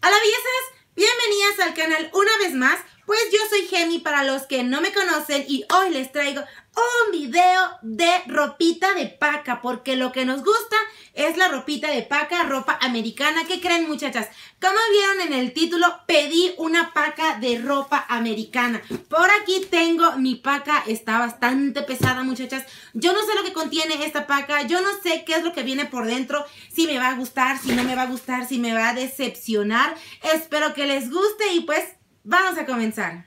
Hola bellezas, bienvenidas al canal una vez más pues yo soy Gemi para los que no me conocen y hoy les traigo un video de ropita de paca porque lo que nos gusta es la ropita de paca, ropa americana. ¿Qué creen muchachas? Como vieron en el título, pedí una paca de ropa americana. Por aquí tengo mi paca, está bastante pesada muchachas. Yo no sé lo que contiene esta paca, yo no sé qué es lo que viene por dentro, si me va a gustar, si no me va a gustar, si me va a decepcionar. Espero que les guste y pues Vamos a comenzar.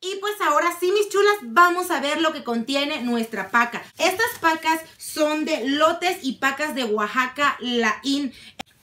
Y pues ahora sí, mis chulas, vamos a ver lo que contiene nuestra paca. Estas pacas son de lotes y pacas de Oaxaca, la IN.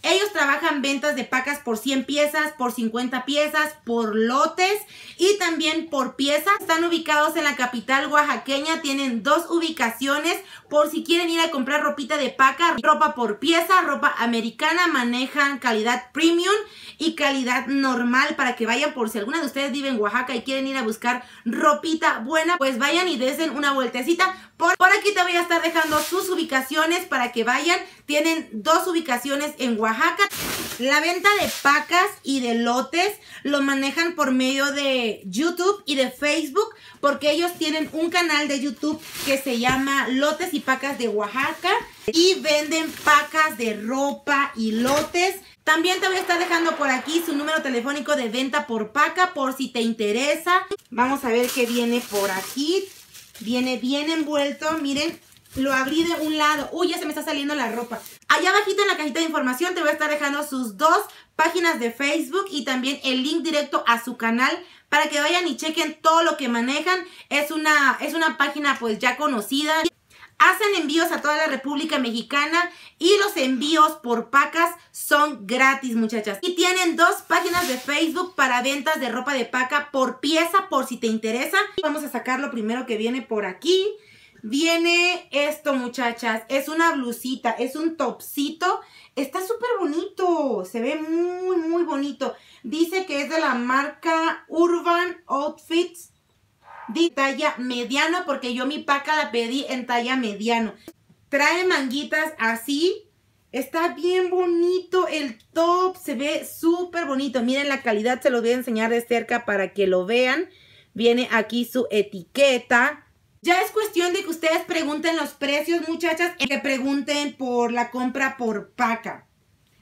Ellos trabajan ventas de pacas por 100 piezas, por 50 piezas, por lotes y también por piezas. Están ubicados en la capital oaxaqueña, tienen dos ubicaciones por si quieren ir a comprar ropita de paca, ropa por pieza, ropa americana, manejan calidad premium y calidad normal para que vayan por si alguna de ustedes vive en Oaxaca y quieren ir a buscar ropita buena, pues vayan y desen una vueltecita. por aquí te voy a estar dejando sus ubicaciones para que vayan tienen dos ubicaciones en Oaxaca. La venta de pacas y de lotes lo manejan por medio de YouTube y de Facebook porque ellos tienen un canal de YouTube que se llama Lotes y Pacas de Oaxaca y venden pacas de ropa y lotes. También te voy a estar dejando por aquí su número telefónico de venta por paca por si te interesa. Vamos a ver qué viene por aquí. Viene bien envuelto, miren, lo abrí de un lado. Uy, ya se me está saliendo la ropa. Allá abajito en la cajita de información te voy a estar dejando sus dos páginas de Facebook y también el link directo a su canal para que vayan y chequen todo lo que manejan. Es una, es una página pues ya conocida. Hacen envíos a toda la República Mexicana y los envíos por pacas son gratis, muchachas. Y tienen dos páginas de Facebook para ventas de ropa de paca por pieza, por si te interesa. Vamos a sacar lo primero que viene por aquí. Viene esto, muchachas. Es una blusita, es un topsito. Está súper bonito. Se ve muy, muy bonito. Dice que es de la marca Urban Outfits. De talla mediana, porque yo mi paca la pedí en talla mediano. Trae manguitas así. Está bien bonito el top. Se ve súper bonito. Miren la calidad. Se lo voy a enseñar de cerca para que lo vean. Viene aquí su etiqueta ya es cuestión de que ustedes pregunten los precios, muchachas, que pregunten por la compra por paca,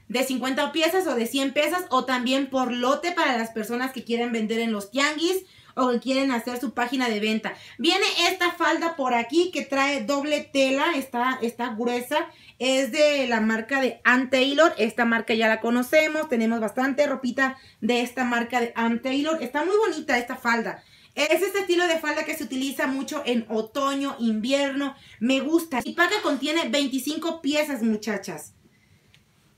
de 50 piezas o de 100 piezas, o también por lote para las personas que quieren vender en los tianguis o que quieren hacer su página de venta. Viene esta falda por aquí que trae doble tela, está, está gruesa, es de la marca de Ann Taylor, esta marca ya la conocemos, tenemos bastante ropita de esta marca de Ann Taylor, está muy bonita esta falda. Es este estilo de falda que se utiliza mucho en otoño, invierno. Me gusta. Y paga contiene 25 piezas, muchachas.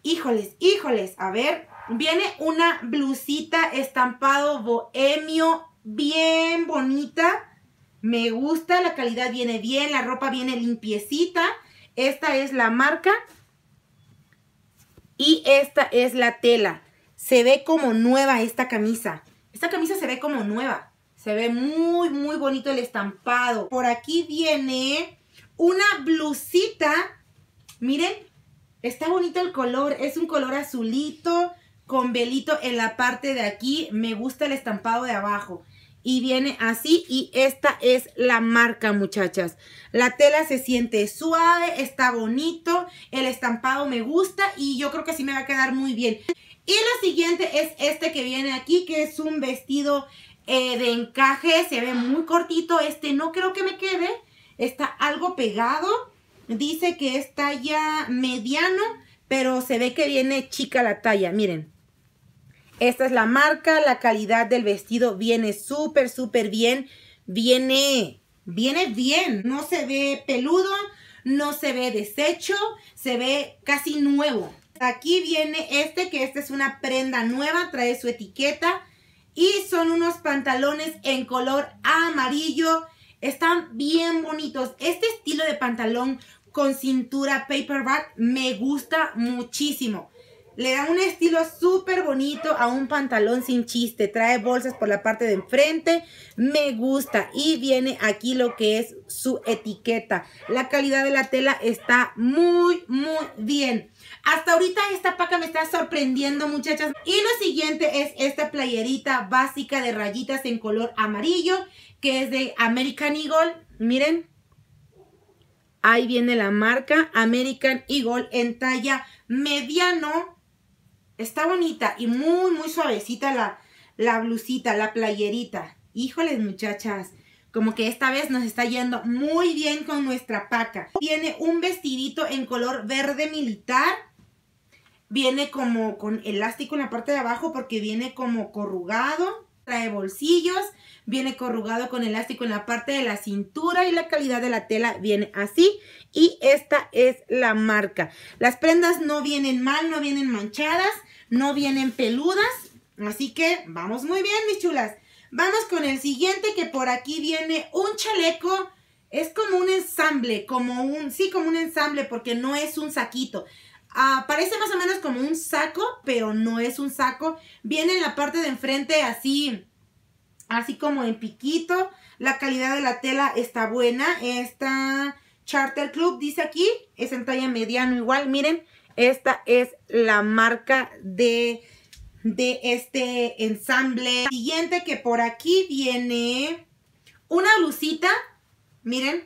Híjoles, híjoles. A ver, viene una blusita estampado bohemio, bien bonita. Me gusta, la calidad viene bien, la ropa viene limpiecita. Esta es la marca. Y esta es la tela. Se ve como nueva esta camisa. Esta camisa se ve como nueva. Se ve muy, muy bonito el estampado. Por aquí viene una blusita. Miren, está bonito el color. Es un color azulito con velito en la parte de aquí. Me gusta el estampado de abajo. Y viene así y esta es la marca, muchachas. La tela se siente suave, está bonito, el estampado me gusta y yo creo que sí me va a quedar muy bien. Y lo siguiente es este que viene aquí, que es un vestido eh, de encaje, se ve muy cortito, este no creo que me quede, está algo pegado, dice que es talla mediano, pero se ve que viene chica la talla, miren. Esta es la marca, la calidad del vestido viene súper, súper bien, viene, viene bien, no se ve peludo, no se ve deshecho, se ve casi nuevo. Aquí viene este, que esta es una prenda nueva, trae su etiqueta, y son unos pantalones en color amarillo. Están bien bonitos. Este estilo de pantalón con cintura paperback me gusta muchísimo. Le da un estilo súper bonito a un pantalón sin chiste. Trae bolsas por la parte de enfrente. Me gusta. Y viene aquí lo que es su etiqueta. La calidad de la tela está muy, muy bien. Hasta ahorita esta paca me está sorprendiendo, muchachas. Y lo siguiente es esta playerita básica de rayitas en color amarillo, que es de American Eagle. Miren. Ahí viene la marca American Eagle en talla mediano Está bonita y muy, muy suavecita la, blusita, la playerita. Híjoles, muchachas. Como que esta vez nos está yendo muy bien con nuestra paca. Tiene un vestidito en color verde militar. Viene como con elástico en la parte de abajo porque viene como corrugado. Trae bolsillos viene corrugado con elástico en la parte de la cintura y la calidad de la tela viene así y esta es la marca. Las prendas no vienen mal, no vienen manchadas, no vienen peludas, así que vamos muy bien mis chulas. Vamos con el siguiente que por aquí viene un chaleco es como un ensamble, como un, sí, como un ensamble, porque no es un saquito. Ah, parece más o menos como un saco, pero no es un saco. Viene en la parte de enfrente así, así como en piquito. La calidad de la tela está buena. Esta Charter Club dice aquí, es en talla mediano igual. Miren, esta es la marca de, este ensamble. Siguiente que por aquí viene una blusita. Miren,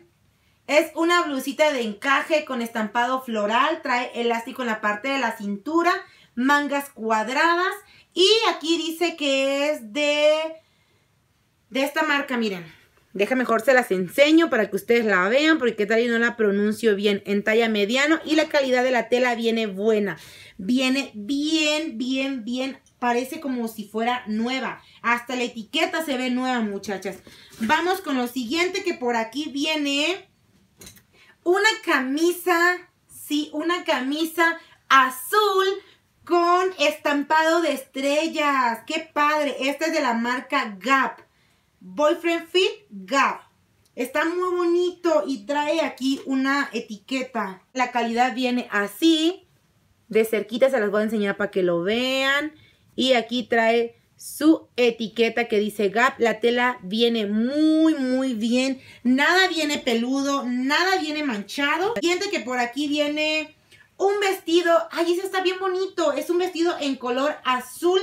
es una blusita de encaje con estampado floral. Trae elástico en la parte de la cintura. Mangas cuadradas. Y aquí dice que es de de esta marca, miren. Deja mejor se las enseño para que ustedes la vean, porque tal y no la pronuncio bien. En talla mediano y la calidad de la tela viene buena. Viene bien, bien, bien. Parece como si fuera nueva. Hasta la etiqueta se ve nueva, muchachas. Vamos con lo siguiente que por aquí viene una camisa, sí, una camisa azul con estampado de estrellas. ¡Qué padre! Esta es de la marca Gap. Boyfriend Fit Gap. Está muy bonito y trae aquí una etiqueta. La calidad viene así. De cerquita se las voy a enseñar para que lo vean. Y aquí trae su etiqueta que dice Gap. La tela viene muy, muy bien. Nada viene peludo, nada viene manchado. Siente que por aquí viene un vestido. Ay, ese está bien bonito. Es un vestido en color azul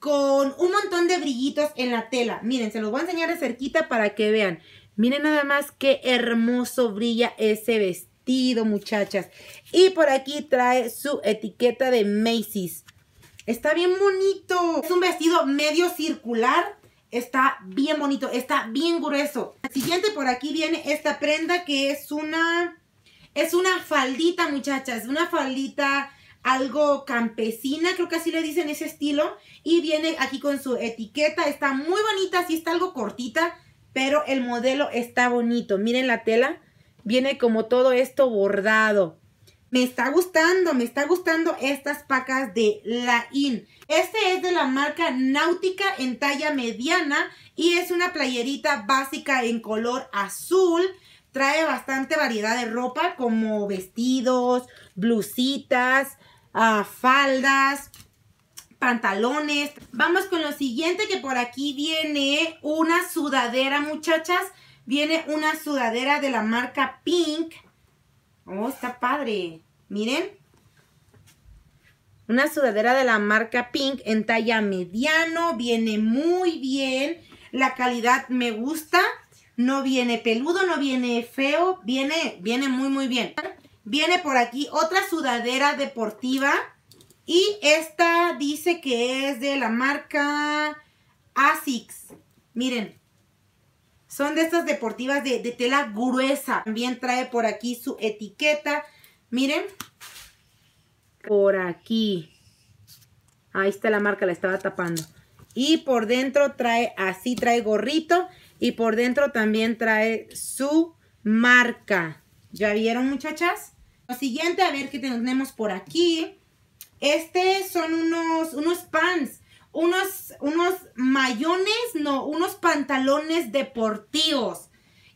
con un montón de brillitos en la tela. Miren, se los voy a enseñar de cerquita para que vean. Miren nada más qué hermoso brilla ese vestido, muchachas. Y por aquí trae su etiqueta de Macy's. Está bien bonito. Es un vestido medio circular. Está bien bonito, está bien grueso. Siguiente por aquí viene esta prenda que es una... Es una faldita, muchachas. Una faldita algo campesina, creo que así le dicen ese estilo. Y viene aquí con su etiqueta, está muy bonita, sí está algo cortita, pero el modelo está bonito. Miren la tela, viene como todo esto bordado. Me está gustando, me está gustando estas pacas de la in Este es de la marca Náutica en talla mediana y es una playerita básica en color azul. Trae bastante variedad de ropa como vestidos, blusitas, a faldas, pantalones. Vamos con lo siguiente que por aquí viene una sudadera, muchachas. Viene una sudadera de la marca Pink. Oh, está padre. Miren. Una sudadera de la marca Pink en talla mediano. Viene muy bien. La calidad me gusta. No viene peludo, no viene feo. Viene, viene muy, muy bien. Viene por aquí otra sudadera deportiva. Y esta dice que es de la marca ASICS. Miren, son de estas deportivas de, tela gruesa. También trae por aquí su etiqueta. Miren, por aquí. Ahí está la marca, la estaba tapando. Y por dentro trae, así trae gorrito. Y por dentro también trae su marca. ¿Ya vieron, muchachas? Lo siguiente, a ver qué tenemos por aquí. Este son unos, unos pants, unos, unos mayones, no, unos pantalones deportivos.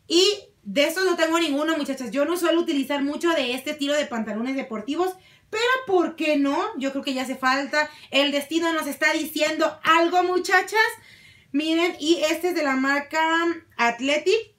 Y de esos no tengo ninguno, muchachas. Yo no suelo utilizar mucho de este estilo de pantalones deportivos, pero ¿por qué no? Yo creo que ya hace falta. El destino nos está diciendo algo, muchachas. Miren, y este es de la marca Athletic.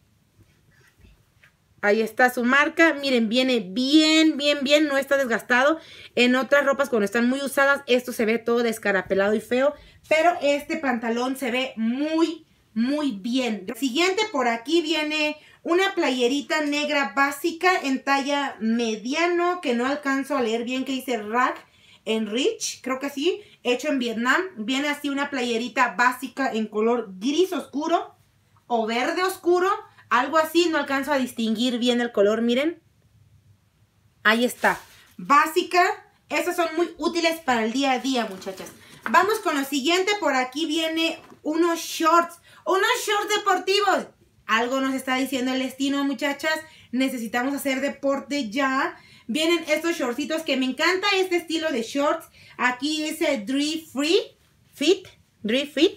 Ahí está su marca. Miren, viene bien, bien, bien. No está desgastado. En otras ropas cuando están muy usadas, esto se ve todo descarapelado y feo. Pero este pantalón se ve muy, muy bien. Siguiente, por aquí viene una playerita negra básica en talla mediano. Que no alcanzo a leer bien, que dice Rack en Rich, creo que sí. Hecho en Vietnam. Viene así una playerita básica en color gris oscuro o verde oscuro algo así, no alcanzo a distinguir bien el color, miren. Ahí está. Básica. Esas son muy útiles para el día a día, muchachas. Vamos con lo siguiente. Por aquí viene unos shorts. Unos shorts deportivos. Algo nos está diciendo el destino, muchachas. Necesitamos hacer deporte ya. Vienen estos shortcitos que me encanta este estilo de shorts. Aquí dice three Free Fit. Drift Fit.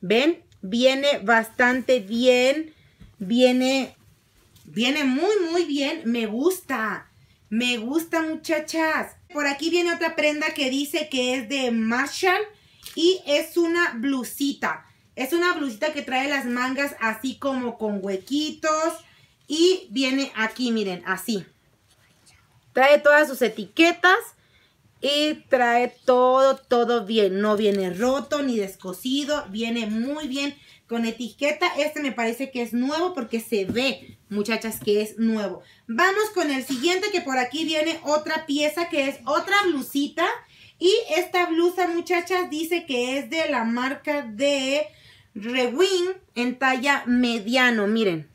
¿Ven? Viene bastante bien. Viene, viene muy, muy bien. Me gusta. Me gusta, muchachas. Por aquí viene otra prenda que dice que es de Marshall. Y es una blusita. Es una blusita que trae las mangas así como con huequitos. Y viene aquí, miren, así. Trae todas sus etiquetas y trae todo, todo bien. No viene roto ni descosido, viene muy bien con etiqueta. Este me parece que es nuevo porque se ve, muchachas, que es nuevo. Vamos con el siguiente que por aquí viene otra pieza que es otra blusita. Y esta blusa, muchachas, dice que es de la marca de Rewin en talla mediano. Miren,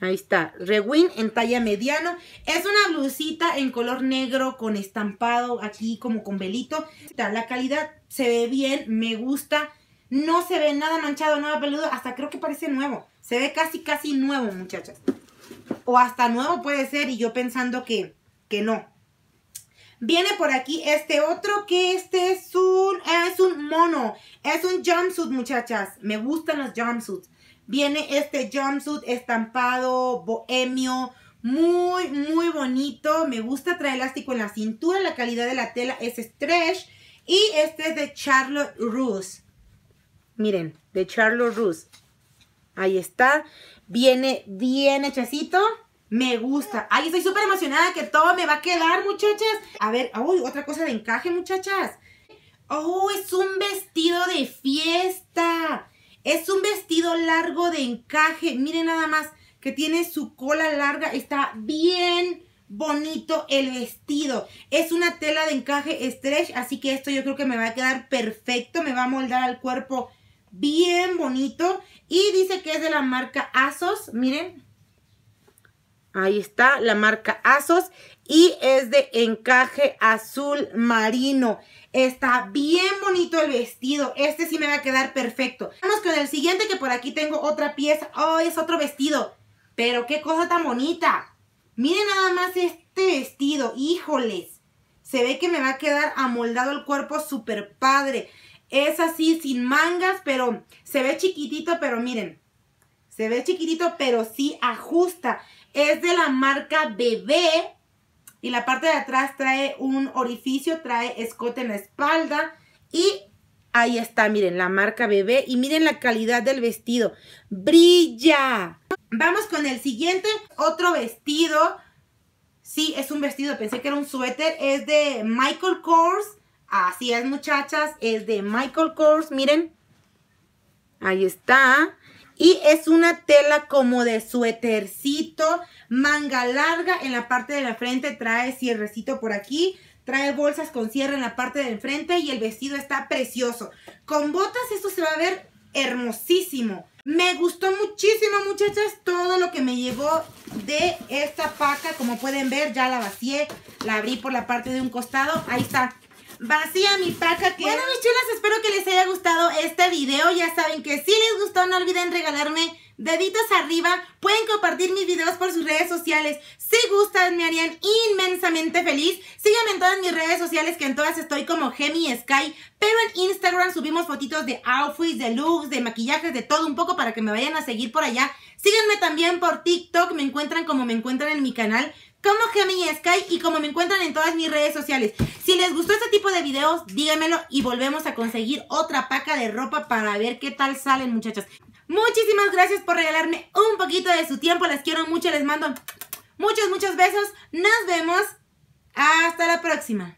Ahí está, Rewin en talla mediano. Es una blusita en color negro con estampado aquí como con velito. La calidad se ve bien, me gusta. No se ve nada manchado, nada peludo. Hasta creo que parece nuevo. Se ve casi, casi nuevo, muchachas. O hasta nuevo puede ser y yo pensando que, que no. Viene por aquí este otro que este es es un mono. Es un jumpsuit, muchachas. Me gustan los jumpsuits. Viene este jumpsuit estampado bohemio, muy, muy bonito. Me gusta traer elástico en la cintura. La calidad de la tela es stretch. Y este es de Charlotte Rus Miren, de Charlotte Rus Ahí está. Viene bien hechacito. Me gusta. Ay, estoy súper emocionada que todo me va a quedar, muchachas. A ver, uy, otra cosa de encaje, muchachas. Oh, es un vestido de fiesta. Es un vestido largo de encaje. Miren nada más que tiene su cola larga. Está bien bonito el vestido. Es una tela de encaje stretch, así que esto yo creo que me va a quedar perfecto. Me va a moldar al cuerpo bien bonito. Y dice que es de la marca ASOS. Miren. Ahí está la marca ASOS. Y es de encaje azul marino. Está bien bonito el vestido. Este sí me va a quedar perfecto. Vamos con el siguiente que por aquí tengo otra pieza. Oh, es otro vestido. Pero qué cosa tan bonita. Miren nada más este vestido. Híjoles. Se ve que me va a quedar amoldado el cuerpo súper padre. Es así, sin mangas, pero se ve chiquitito, pero miren. Se ve chiquitito, pero sí ajusta. Es de la marca Bebé y la parte de atrás trae un orificio, trae escote en la espalda y ahí está, miren, la marca bebé y miren la calidad del vestido. ¡Brilla! Vamos con el siguiente, otro vestido. Sí, es un vestido, pensé que era un suéter. Es de Michael Kors. Así es, muchachas, es de Michael Kors, miren. Ahí está. Y es una tela como de suétercito, manga larga en la parte de la frente, trae cierrecito por aquí, trae bolsas con cierre en la parte de enfrente y el vestido está precioso. Con botas esto se va a ver hermosísimo. Me gustó muchísimo, muchachas, todo lo que me llegó de esta paca. Como pueden ver, ya la vacié, la abrí por la parte de un costado. Ahí está vacía mi paca que... Bueno, mis chulas, espero que les haya gustado este video. Ya saben que si les gustó, no olviden regalarme deditos arriba. Pueden compartir mis videos por sus redes sociales. Si gustan, me harían inmensamente feliz. Síganme en todas mis redes sociales, que en todas estoy como Gemi Sky. Pero en Instagram subimos fotitos de outfits, de looks, de maquillajes, de todo un poco para que me vayan a seguir por allá. Síganme también por TikTok, me encuentran como me encuentran en mi canal como Gemini Sky y como me encuentran en todas mis redes sociales. Si les gustó este tipo de videos, díganmelo y volvemos a conseguir otra paca de ropa para ver qué tal salen, muchachas. Muchísimas gracias por regalarme un poquito de su tiempo. Les quiero mucho, les mando muchos, muchos besos. Nos vemos. Hasta la próxima.